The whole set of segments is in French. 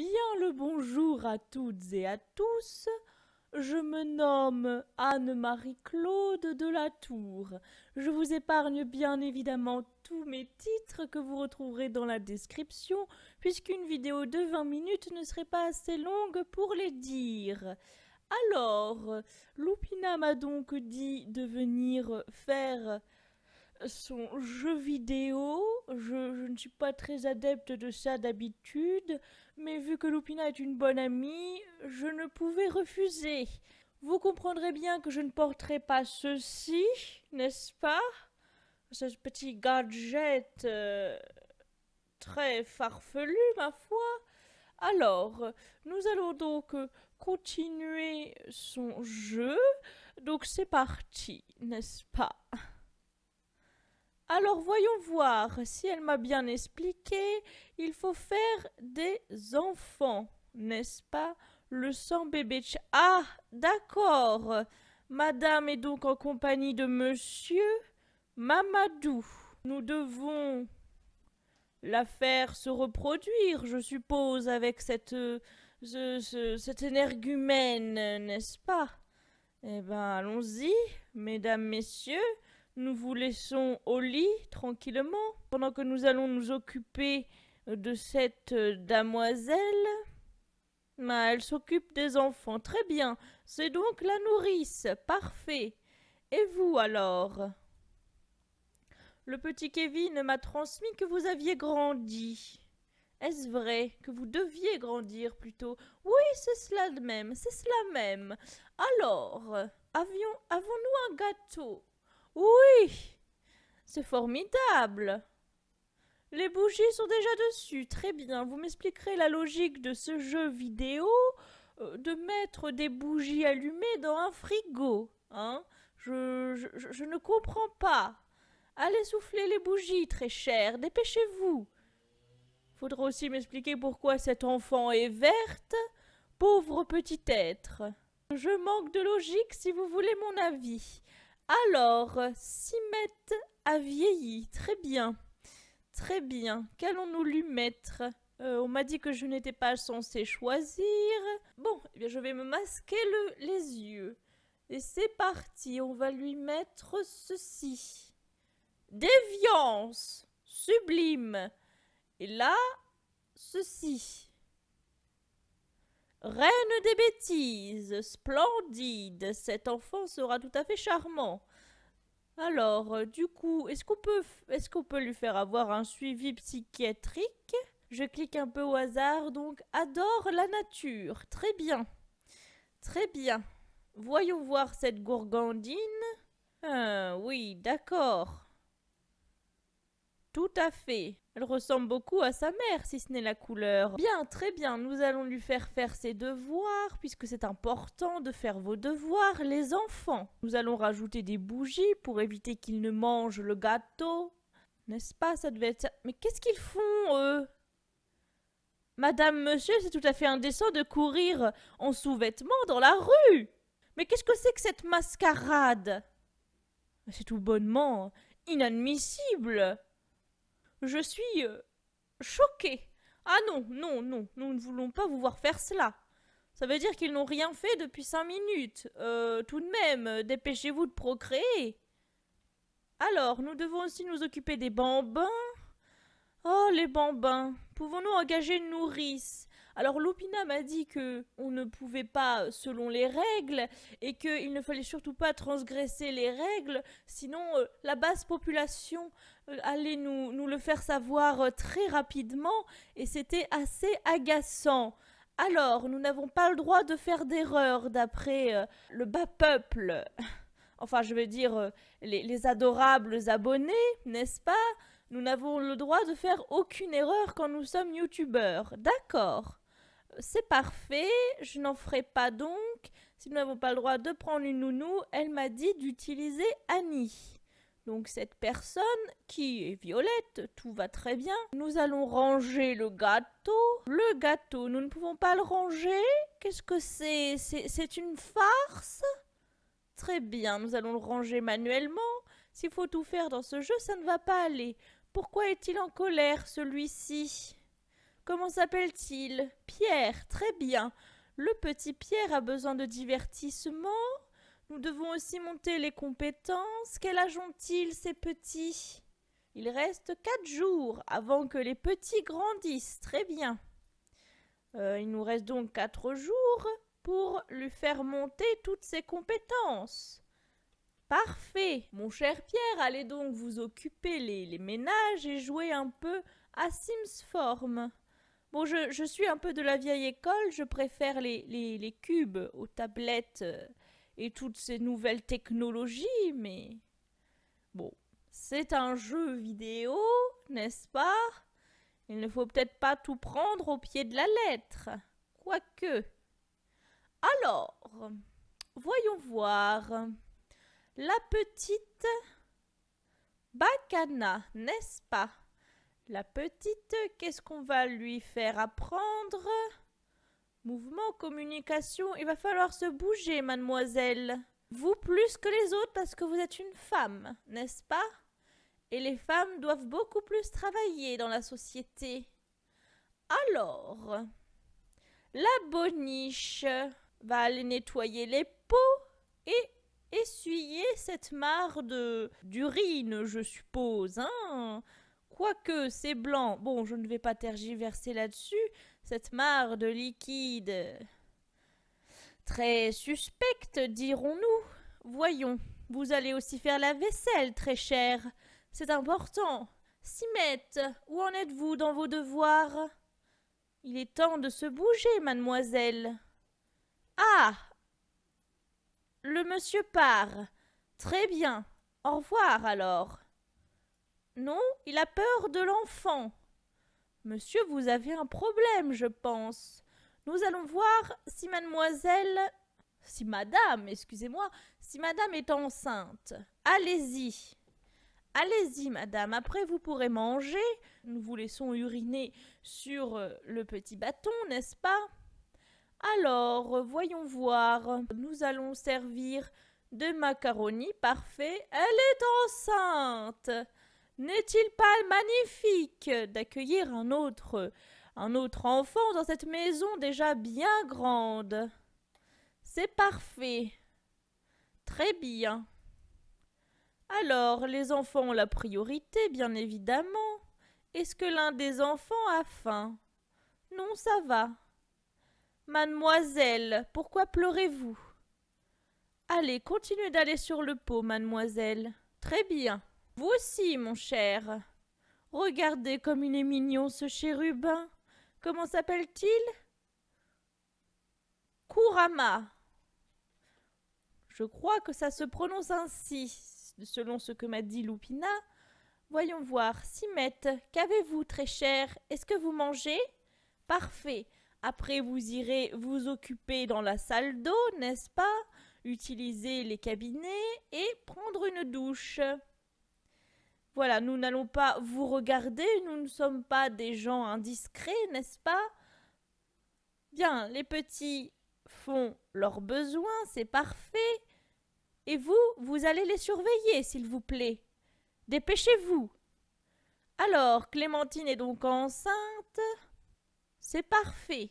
Bien le bonjour à toutes et à tous. Je me nomme Anne-Marie-Claude de la Tour. Je vous épargne bien évidemment tous mes titres que vous retrouverez dans la description, puisqu'une vidéo de 20 minutes ne serait pas assez longue pour les dire. Alors, Lupina m'a donc dit de venir faire son jeu vidéo. Je, ne suis pas très adepte de ça d'habitude, mais vu que Lupina est une bonne amie, je ne pouvais refuser. Vous comprendrez bien que je ne porterai pas ceci, n'est-ce pas Ce petit gadget euh, très farfelu, ma foi. Alors, nous allons donc continuer son jeu. Donc c'est parti, n'est-ce pas alors voyons voir si elle m'a bien expliqué. Il faut faire des enfants, n'est-ce pas Le sang bébé. Ah, d'accord. Madame est donc en compagnie de monsieur Mamadou. Nous devons la faire se reproduire, je suppose, avec cette, énergumène, n'est-ce pas Eh bien, allons-y, mesdames, messieurs nous vous laissons au lit tranquillement pendant que nous allons nous occuper de cette euh, damoiselle. elle s'occupe des enfants, très bien. C'est donc la nourrice, parfait. Et vous alors Le petit Kevin m'a transmis que vous aviez grandi. Est-ce vrai que vous deviez grandir plutôt Oui, c'est cela de même, c'est cela même. Alors, avions, avons-nous un gâteau oui C'est formidable Les bougies sont déjà dessus, très bien. Vous m'expliquerez la logique de ce jeu vidéo euh, de mettre des bougies allumées dans un frigo, hein je, je, ne comprends pas. Allez souffler les bougies, très cher, dépêchez-vous. Faudra aussi m'expliquer pourquoi cet enfant est verte, pauvre petit être. Je manque de logique si vous voulez mon avis. Alors, Simette a vieilli. Très bien. Très bien. Qu'allons-nous lui mettre euh, On m'a dit que je n'étais pas censée choisir. Bon, eh je vais me masquer les yeux. Et c'est parti. On va lui mettre ceci. Déviance. Sublime. Et là, ceci. Reine des bêtises, splendide, cet enfant sera tout à fait charmant. Alors, euh, du coup, est-ce qu'on peut, lui faire avoir un suivi psychiatrique Je clique un peu au hasard, donc adore la nature. Très bien. Très bien. Voyons voir cette gourgandine. Ah, oui, d'accord. Tout à fait. Elle ressemble beaucoup à sa mère, si ce n'est la couleur. Bien, très bien, nous allons lui faire faire ses devoirs, puisque c'est important de faire vos devoirs, les enfants. Nous allons rajouter des bougies pour éviter qu'il ne mange le gâteau. N'est-ce pas, ça devait être... Mais qu'est-ce qu'ils font, eux Madame, monsieur, c'est tout à fait indécent de courir en sous-vêtements dans la rue. Mais qu'est-ce que c'est que cette mascarade C'est tout bonnement inadmissible. Je suis euh, choquée. Ah non, non, non, nous ne voulons pas vous voir faire cela. Ça veut dire qu'ils n'ont rien fait depuis cinq minutes. Euh, tout de même, euh, dépêchez-vous de procréer. Alors, nous devons aussi nous occuper des bambins. Oh, les bambins. Pouvons-nous engager une nourrice alors Lupina m'a dit que on ne pouvait pas selon les règles et qu'il ne fallait surtout pas transgresser les règles, sinon euh, la basse population euh, allait nous, le faire savoir euh, très rapidement et c'était assez agaçant. Alors, nous n'avons pas le droit de faire d'erreur d'après le bas peuple. Enfin, je veux dire les, les adorables abonnés, n'est-ce pas nous n'avons le droit de faire aucune erreur quand nous sommes youtubeurs. D'accord. C'est parfait, je n'en ferai pas donc. Si nous n'avons pas le droit de prendre une nounou, elle m'a dit d'utiliser Annie. Donc cette personne, qui est Violette, tout va très bien. Nous allons ranger le gâteau. Le gâteau, nous ne pouvons pas le ranger. Qu'est-ce que c'est C'est une farce Très bien, nous allons le ranger manuellement. S'il faut tout faire dans ce jeu, ça ne va pas aller. Pourquoi est-il en colère, celui-ci Comment s'appelle-t-il Pierre, très bien. Le petit Pierre a besoin de divertissement. Nous devons aussi monter les compétences. Quel âge ont-ils, ces petits Il reste quatre jours avant que les petits grandissent. Très bien. Euh, il nous reste donc quatre jours pour lui faire monter toutes ses compétences. Parfait. Mon cher Pierre, allez donc vous occuper les, ménages et jouer un peu à Sims Form. Bon, je, suis un peu de la vieille école, je préfère les, les cubes aux tablettes euh, et toutes ces nouvelles technologies, mais bon, c'est un jeu vidéo, n'est-ce pas Il ne faut peut-être pas tout prendre au pied de la lettre. Quoique. Alors, voyons voir. La petite Bacana, n'est-ce pas la petite, qu'est-ce qu'on va lui faire apprendre Mouvement, communication, il va falloir se bouger, mademoiselle. Vous plus que les autres parce que vous êtes une femme, n'est-ce pas Et les femmes doivent beaucoup plus travailler dans la société. Alors, la boniche va aller nettoyer les pots et essuyer cette mare de d'urine, je suppose, hein Quoique c'est blanc, bon, je ne vais pas tergiverser là-dessus, cette mare de liquide. Très suspecte, dirons-nous. Voyons, vous allez aussi faire la vaisselle, très cher. C'est important. Simette, où en êtes-vous dans vos devoirs Il est temps de se bouger, mademoiselle. Ah Le monsieur part. Très bien. Au revoir alors. Non, il a peur de l'enfant. Monsieur, vous avez un problème, je pense. Nous allons voir si mademoiselle... Si madame, excusez-moi, si madame est enceinte. Allez-y. Allez-y, madame, après vous pourrez manger. Nous vous laissons uriner sur euh, le petit bâton, n'est-ce pas Alors, voyons voir. Nous allons servir de macaroni parfait. Elle est enceinte. N'est-il pas magnifique d'accueillir un autre, un autre enfant dans cette maison déjà bien grande C'est parfait. Très bien. Alors, les enfants ont la priorité, bien évidemment. Est-ce que l'un des enfants a faim Non, ça va. Mademoiselle, pourquoi pleurez-vous Allez, continuez d'aller sur le pot, mademoiselle. Très bien. Vous aussi, mon cher. Regardez comme il est mignon, ce chérubin. Comment s'appelle-t-il Kurama. Je crois que ça se prononce ainsi, selon ce que m'a dit Lupina. Voyons voir, Simette, qu'avez-vous, très cher Est-ce que vous mangez Parfait. Après, vous irez vous occuper dans la salle d'eau, n'est-ce pas Utiliser les cabinets et prendre une douche. Voilà, nous n'allons pas vous regarder, nous ne sommes pas des gens indiscrets, n'est-ce pas Bien, les petits font leurs besoins, c'est parfait. Et vous, vous allez les surveiller, s'il vous plaît. Dépêchez-vous. Alors, Clémentine est donc enceinte. C'est parfait.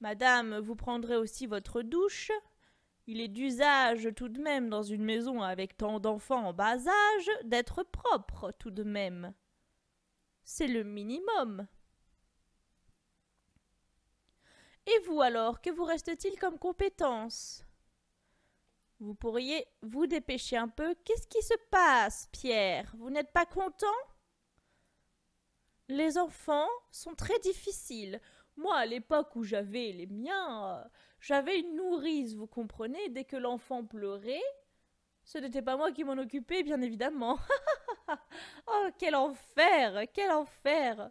Madame, vous prendrez aussi votre douche. Il est d'usage tout de même dans une maison avec tant d'enfants en bas âge d'être propre tout de même. C'est le minimum. Et vous alors, que vous reste-t-il comme compétence Vous pourriez vous dépêcher un peu. Qu'est-ce qui se passe, Pierre Vous n'êtes pas content Les enfants sont très difficiles. Moi, à l'époque où j'avais les miens, euh, j'avais une nourrice, vous comprenez Dès que l'enfant pleurait, ce n'était pas moi qui m'en occupais, bien évidemment. oh, quel enfer Quel enfer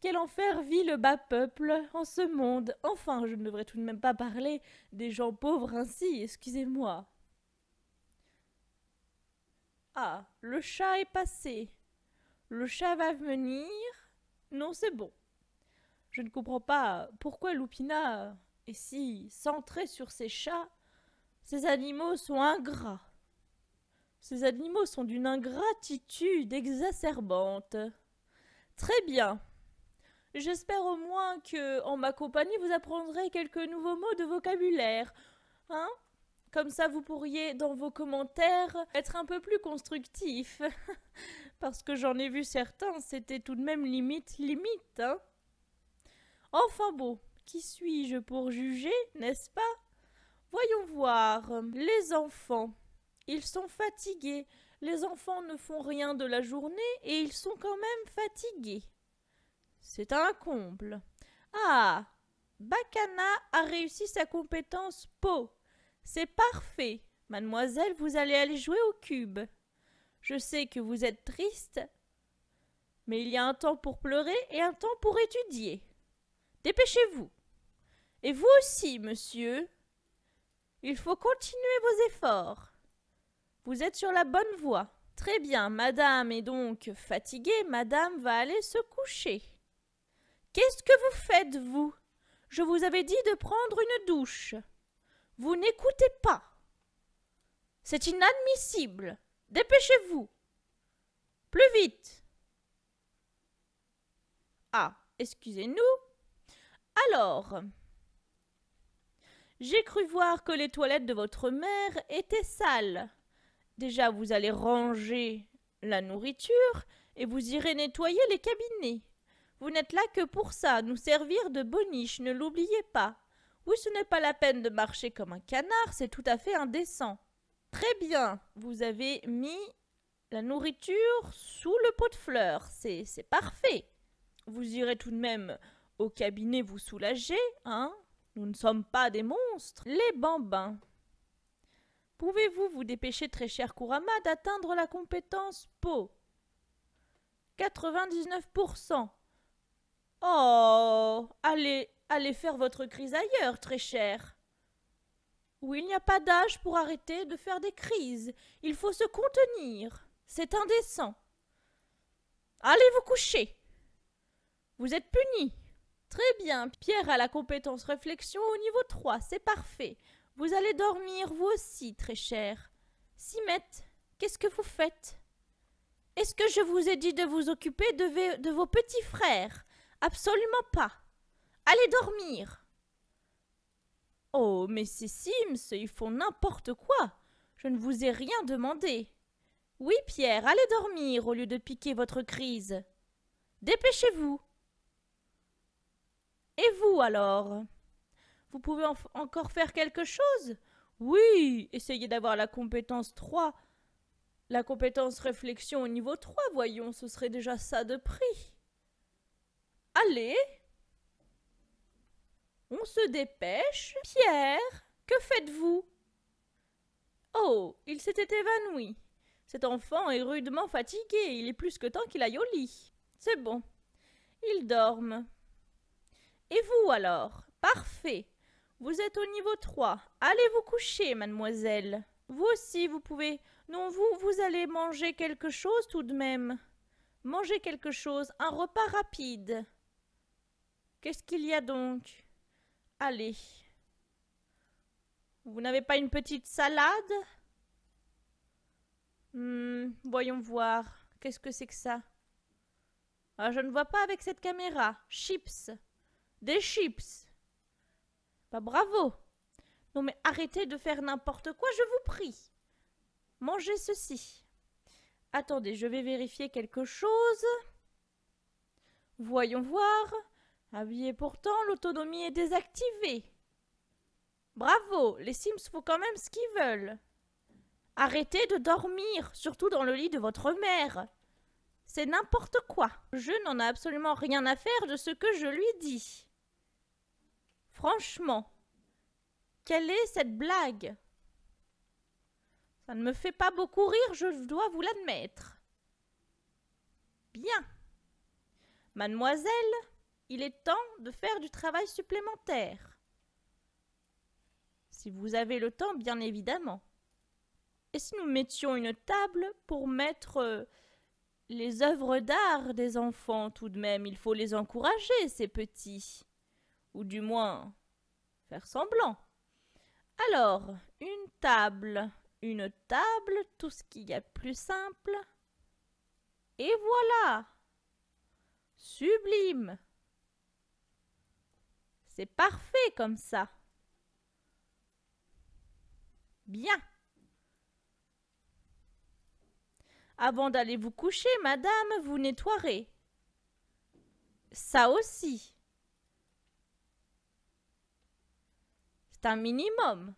quel enfer vit le bas peuple en ce monde Enfin, je ne devrais tout de même pas parler des gens pauvres ainsi, excusez-moi. Ah, le chat est passé. Le chat va venir. Non, c'est bon. Je ne comprends pas pourquoi Lupina est si centrée sur ses chats. Ces animaux sont ingrats. Ces animaux sont d'une ingratitude exacerbante. Très bien. J'espère au moins que, en ma compagnie, vous apprendrez quelques nouveaux mots de vocabulaire. Hein Comme ça, vous pourriez, dans vos commentaires, être un peu plus constructif. Parce que j'en ai vu certains, c'était tout de même limite, limite, hein Enfin beau, qui suis-je pour juger, n'est-ce pas Voyons voir. Les enfants. Ils sont fatigués. Les enfants ne font rien de la journée et ils sont quand même fatigués. C'est un comble. Ah Bacana a réussi sa compétence Po. C'est parfait. Mademoiselle, vous allez aller jouer au cube. Je sais que vous êtes triste, mais il y a un temps pour pleurer et un temps pour étudier. Dépêchez-vous. Et vous aussi, monsieur. Il faut continuer vos efforts. Vous êtes sur la bonne voie. Très bien, madame est donc fatiguée, madame va aller se coucher. Qu'est-ce que vous faites, vous Je vous avais dit de prendre une douche. Vous n'écoutez pas. C'est inadmissible. Dépêchez-vous. Plus vite. Ah, excusez-nous, alors, j'ai cru voir que les toilettes de votre mère étaient sales. Déjà, vous allez ranger la nourriture et vous irez nettoyer les cabinets. Vous n'êtes là que pour ça, nous servir de boniche, ne l'oubliez pas. Oui, ce n'est pas la peine de marcher comme un canard, c'est tout à fait indécent. Très bien, vous avez mis la nourriture sous le pot de fleurs, c'est parfait. Vous irez tout de même au cabinet, vous soulagez, hein Nous ne sommes pas des monstres. Les bambins. Pouvez-vous vous dépêcher, très cher Kurama, d'atteindre la compétence Po 99%. Oh Allez, allez faire votre crise ailleurs, très cher. Où il n'y a pas d'âge pour arrêter de faire des crises. Il faut se contenir. C'est indécent. Allez vous coucher. Vous êtes punis. Très bien, Pierre a la compétence réflexion au niveau 3, c'est parfait. Vous allez dormir, vous aussi, très cher. Simette, qu'est-ce que vous faites Est-ce que je vous ai dit de vous occuper de, de vos petits frères Absolument pas. Allez dormir. Oh, mais ces Sims, ils font n'importe quoi. Je ne vous ai rien demandé. Oui, Pierre, allez dormir au lieu de piquer votre crise. Dépêchez-vous. Et vous alors Vous pouvez encore faire quelque chose Oui, essayez d'avoir la compétence 3. La compétence réflexion au niveau 3, voyons, ce serait déjà ça de prix. Allez On se dépêche. Pierre, que faites-vous Oh, il s'était évanoui. Cet enfant est rudement fatigué, il est plus que temps qu'il aille au lit. C'est bon. Il dorme. Et vous alors Parfait. Vous êtes au niveau 3. Allez vous coucher, mademoiselle. Vous aussi, vous pouvez. Non, vous, vous allez manger quelque chose tout de même. Manger quelque chose, un repas rapide. Qu'est-ce qu'il y a donc Allez. Vous n'avez pas une petite salade hmm, Voyons voir. Qu'est-ce que c'est que ça ah, Je ne vois pas avec cette caméra. Chips. Des chips. Bah bravo. Non mais arrêtez de faire n'importe quoi, je vous prie. Mangez ceci. Attendez, je vais vérifier quelque chose. Voyons voir. Ah pourtant, l'autonomie est désactivée. Bravo, les Sims font quand même ce qu'ils veulent. Arrêtez de dormir, surtout dans le lit de votre mère. C'est n'importe quoi. Je n'en ai absolument rien à faire de ce que je lui dis. Franchement, quelle est cette blague Ça ne me fait pas beaucoup rire, je dois vous l'admettre. Bien. Mademoiselle, il est temps de faire du travail supplémentaire. Si vous avez le temps, bien évidemment. Et si nous mettions une table pour mettre euh, les œuvres d'art des enfants tout de même Il faut les encourager, ces petits ou du moins faire semblant. Alors, une table, une table, tout ce qu'il y a de plus simple. Et voilà Sublime C'est parfait comme ça. Bien. Avant d'aller vous coucher, madame, vous nettoirez. Ça aussi. C'est un minimum.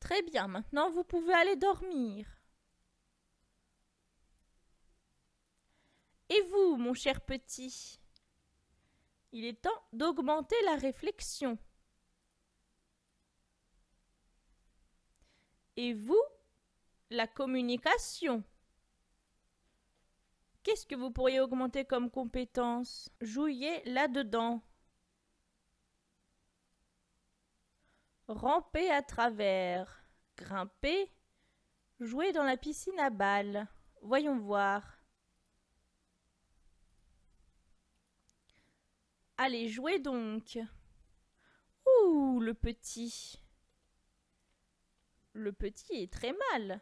Très bien, maintenant vous pouvez aller dormir. Et vous, mon cher petit Il est temps d'augmenter la réflexion. Et vous, la communication. Qu'est-ce que vous pourriez augmenter comme compétence Jouez là-dedans. ramper à travers, grimper, jouer dans la piscine à balles. Voyons voir. Allez, jouez donc. Ouh, le petit. Le petit est très mal.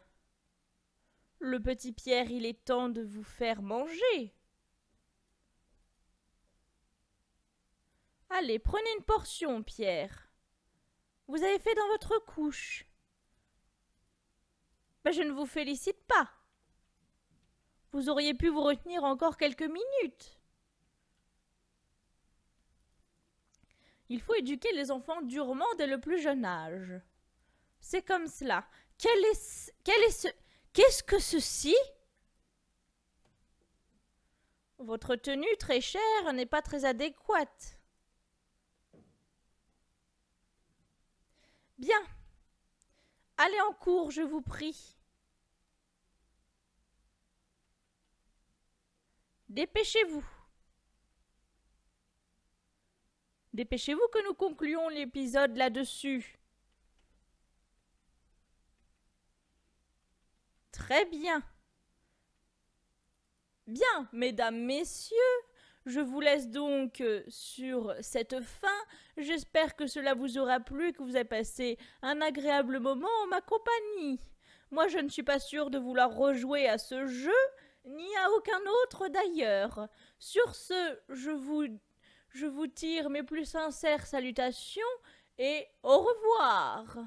Le petit Pierre, il est temps de vous faire manger. Allez, prenez une portion, Pierre. Vous avez fait dans votre couche. Mais ben, je ne vous félicite pas. Vous auriez pu vous retenir encore quelques minutes. Il faut éduquer les enfants durement dès le plus jeune âge. C'est comme cela. Quel est, quel est ce, qu'est-ce que ceci Votre tenue très chère n'est pas très adéquate. Bien. Allez en cours, je vous prie. Dépêchez-vous. Dépêchez-vous que nous concluons l'épisode là-dessus. Très bien. Bien, mesdames, messieurs, je vous laisse donc euh, sur cette fin. J'espère que cela vous aura plu que vous avez passé un agréable moment en ma compagnie. Moi, je ne suis pas sûre de vouloir rejouer à ce jeu, ni à aucun autre d'ailleurs. Sur ce, je vous, je vous tire mes plus sincères salutations et au revoir.